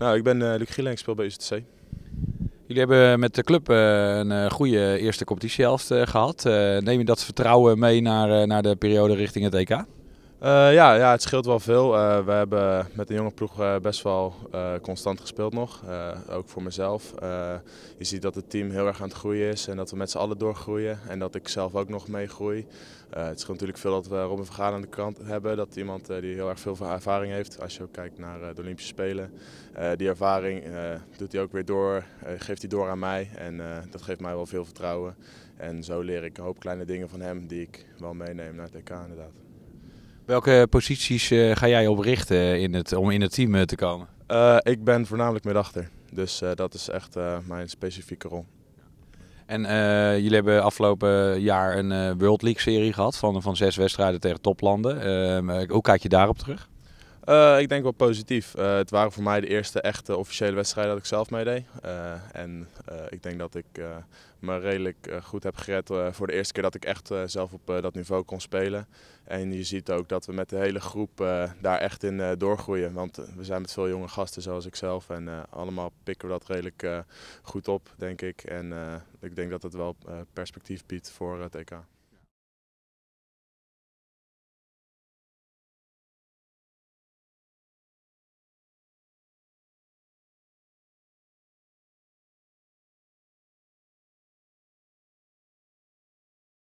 Nou, ik ben eh, Luc Gielen, ik speel bij Jullie hebben met de club eh, een eh, goede eerste competitiehelft gehad. Neem je dat vertrouwen mee naar, naar de periode richting het EK? Eh, ja, ja, het scheelt wel veel. Eh, we hebben met de jonge ploeg eh, best wel constant gespeeld nog. ook voor mezelf. je ziet dat het team heel erg aan het groeien is en dat we met z'n allen doorgroeien. En dat ik zelf ook nog meegroei. het scheelt natuurlijk veel dat we Robin Vergaan aan de kant hebben. Dat iemand die heel erg veel ervaring heeft. Als je ook kijkt naar de Olympische Spelen. die ervaring doet hij ook weer door. geeft hij door aan mij. En dat geeft mij wel veel vertrouwen. En zo leer ik een hoop kleine dingen van hem die ik wel meeneem naar het EK inderdaad. Welke posities eh, ga jij op richten in het, om in het team eh, te komen? Eh, ik ben voornamelijk middachter. Dus dat is echt mijn specifieke rol. En jullie hebben afgelopen jaar een World League serie gehad van, van zes wedstrijden tegen toplanden. Ehm, hoe kijk je daarop terug? Eh, ik denk wel positief. Eh, het waren voor mij de eerste echte officiële wedstrijden dat ik zelf meedeed. Eh, en ik denk dat ik me redelijk goed heb gered voor de eerste keer dat ik echt zelf op dat niveau kon spelen. En je ziet ook dat we met de hele groep daar echt in doorgroeien. Want we zijn met veel jonge gasten zoals ik zelf. En allemaal pikken we dat redelijk goed op, denk ik. En ik denk dat het wel perspectief biedt voor het EK.